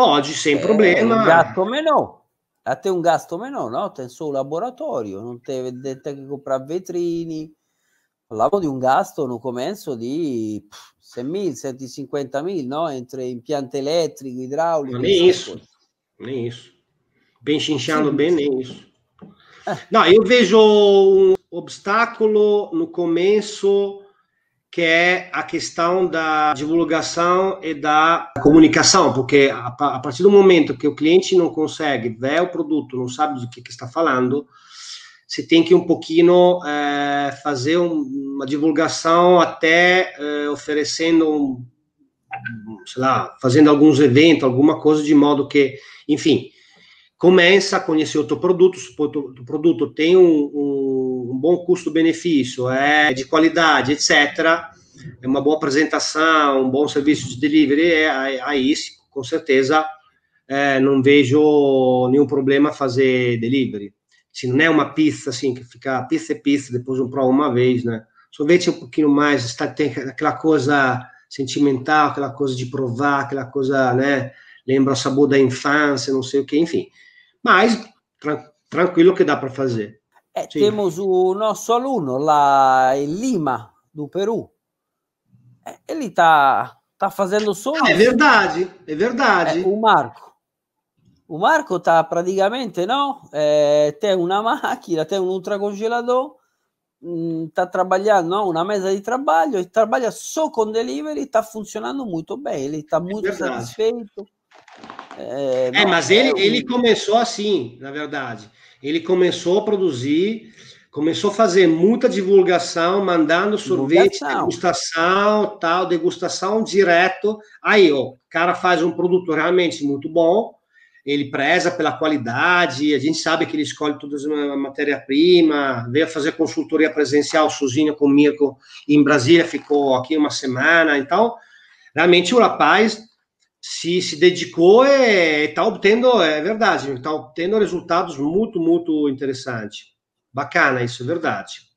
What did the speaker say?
Pode, sem é, problema. Um gatto menor. A te un gasto menor, no? Tem o laboratorio, non te deve che comprare vetrini. Parliamo di un gasto, un comincio di 6.000, 750.000, no? Entre impianto elettrico, idraulico. Nem isso, nem isso. Bem chinchando bem, nem isso. Ah. Não, eu vejo um obstáculo no começo que é a questão da divulgação e da comunicação, porque a, partir do momento que o cliente não consegue ver o produto, não sabe do que, que está falando, você tem que um pouquinho é, fazer uma divulgação até é, oferecendo, sei lá, fazendo alguns eventos, alguma coisa de modo que, enfim, começa a conhecer o produto, o produto tem um, um bom custo-benefício, é de qualidade, etc., é uma boa apresentação, um bom serviço de delivery, é, aí com certeza é, não vejo nenhum problema fazer delivery. Se não é uma pizza assim, que fica pizza e pizza, depois um prova uma vez, né? Sorvete é um pouquinho mais, está, tem aquela coisa sentimental, aquela coisa de provar, aquela coisa, né? Lembra o sabor da infância, não sei o que, enfim. Mas, tranquilo que dá para fazer. Eh, sì. Temos o nosso aluno lá em Lima, do Peru. Eh, ele está tá fazendo som. Ah, é verdade, é verdade. Eh, o Marco. O Marco está praticamente, não? Eh, tem uma máquina, tem um ultracongelador, está hum, trabalhando, não? Uma mesa de trabalho, e trabalha só com delivery, está funcionando muito bem, ele está é muito satisfeito. É, é, mas ele, é ele começou assim, na verdade. Ele começou a produzir, começou a fazer muita divulgação, mandando sorvete, divulgação. degustação, tal, degustação direto. Aí, ó, o cara faz um produto realmente muito bom, ele preza pela qualidade, a gente sabe que ele escolhe todas a matéria-prima, veio fazer consultoria presencial sozinho com o Mirko em Brasília, ficou aqui uma semana, então, realmente o rapaz se, se dedicou e é, está obtendo, é verdade, está obtendo resultados muito, muito interessantes. Bacana, isso é verdade.